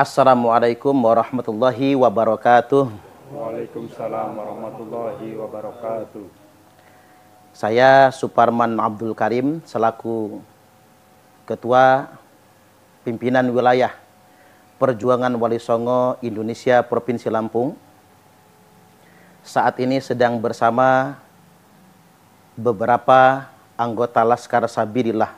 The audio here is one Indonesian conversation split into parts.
Assalamualaikum warahmatullahi wabarakatuh. Waalaikumsalam warahmatullahi wabarakatuh. Saya Suparman Abdul Karim selaku Ketua Pimpinan Wilayah Perjuangan Wali Songo Indonesia Provinsi Lampung. Saat ini sedang bersama beberapa anggota Laskar Sabirillah.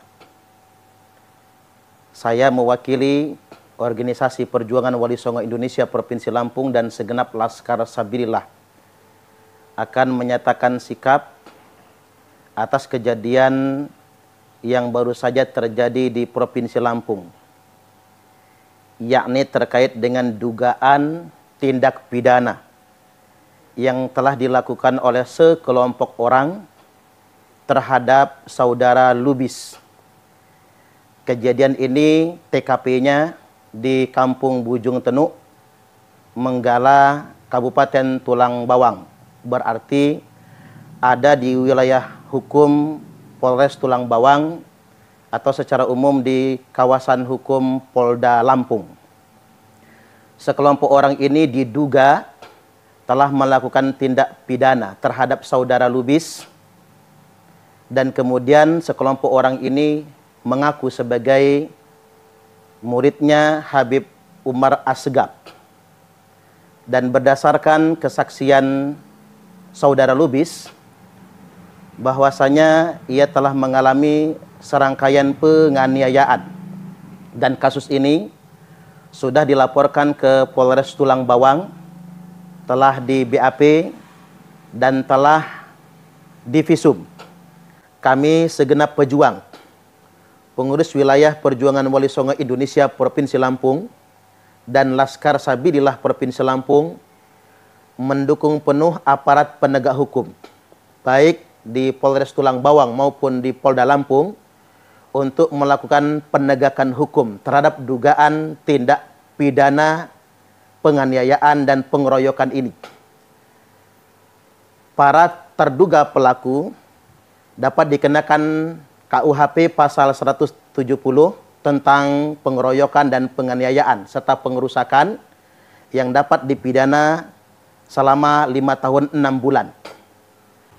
Saya mewakili Organisasi Perjuangan Wali Songo Indonesia Provinsi Lampung dan segenap Laskar Sabirillah akan menyatakan sikap atas kejadian yang baru saja terjadi di Provinsi Lampung yakni terkait dengan dugaan tindak pidana yang telah dilakukan oleh sekelompok orang terhadap saudara Lubis. Kejadian ini TKP-nya di Kampung Bujung Tenuk, Menggala, Kabupaten Tulang Bawang. Berarti ada di wilayah hukum Polres Tulang Bawang atau secara umum di kawasan hukum Polda Lampung. Sekelompok orang ini diduga telah melakukan tindak pidana terhadap saudara Lubis dan kemudian sekelompok orang ini mengaku sebagai muridnya Habib Umar Asgab. Dan berdasarkan kesaksian saudara Lubis, bahwasanya ia telah mengalami serangkaian penganiayaan. Dan kasus ini sudah dilaporkan ke Polres Tulang Bawang, telah di BAP, dan telah divisum. Kami segenap pejuang pengurus wilayah Perjuangan Wali Songo Indonesia Provinsi Lampung dan Laskar Sabilillah Provinsi Lampung mendukung penuh aparat penegak hukum baik di Polres Tulang Bawang maupun di Polda Lampung untuk melakukan penegakan hukum terhadap dugaan tindak pidana penganiayaan dan pengeroyokan ini. Para terduga pelaku dapat dikenakan KUHP pasal 170 tentang pengeroyokan dan penganiayaan serta pengerusakan yang dapat dipidana selama lima tahun enam bulan.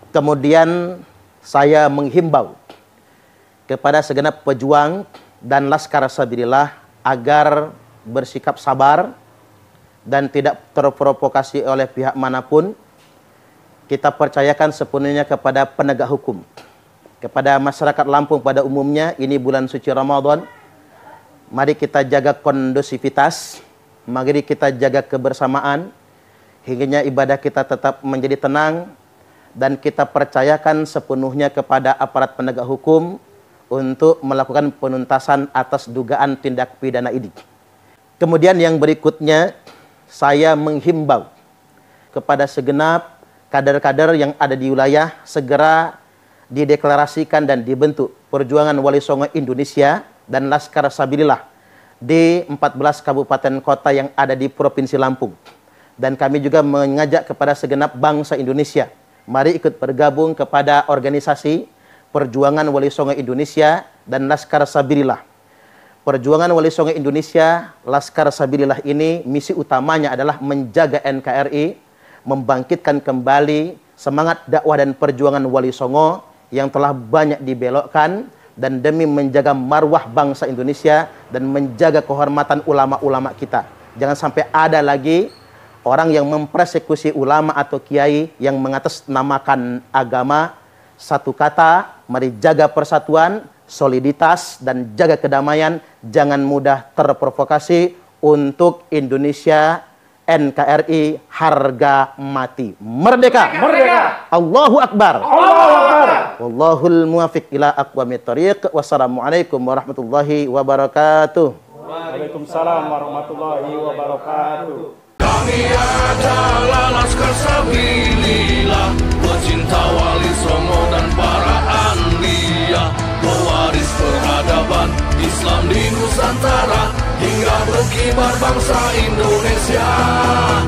Kemudian saya menghimbau kepada segenap pejuang dan laskar sabilillah agar bersikap sabar dan tidak terprovokasi oleh pihak manapun. Kita percayakan sepenuhnya kepada penegak hukum kepada masyarakat Lampung pada umumnya ini bulan suci Ramadan mari kita jaga kondusivitas mari kita jaga kebersamaan hingga ibadah kita tetap menjadi tenang dan kita percayakan sepenuhnya kepada aparat penegak hukum untuk melakukan penuntasan atas dugaan tindak pidana ini. Kemudian yang berikutnya saya menghimbau kepada segenap kader-kader yang ada di wilayah segera dideklarasikan dan dibentuk Perjuangan Wali Songo Indonesia dan Laskar Sabilillah di 14 kabupaten kota yang ada di Provinsi Lampung. Dan kami juga mengajak kepada segenap bangsa Indonesia, mari ikut bergabung kepada organisasi Perjuangan Wali Songo Indonesia dan Laskar Sabilillah. Perjuangan Wali Songo Indonesia, Laskar Sabilillah ini misi utamanya adalah menjaga NKRI, membangkitkan kembali semangat dakwah dan perjuangan Wali Songo yang telah banyak dibelokkan dan demi menjaga marwah bangsa Indonesia dan menjaga kehormatan ulama-ulama kita. Jangan sampai ada lagi orang yang mempersekusi ulama atau kiai yang mengatasnamakan agama satu kata, mari jaga persatuan, soliditas dan jaga kedamaian, jangan mudah terprovokasi untuk Indonesia NKRI harga mati. Merdeka. Merdeka. Allahu akbar. Allahu akbar. Wallahul muwafiq ila aqwamit thariq. Wassalamualaikum warahmatullahi wabarakatuh. Waalaikumsalam warahmatullahi wabarakatuh. Kami adalah laskar sabilillah, pecinta wali songo dan para Andia, pewaris peradaban Islam di Nusantara hingga berkibar bangsa Indonesia.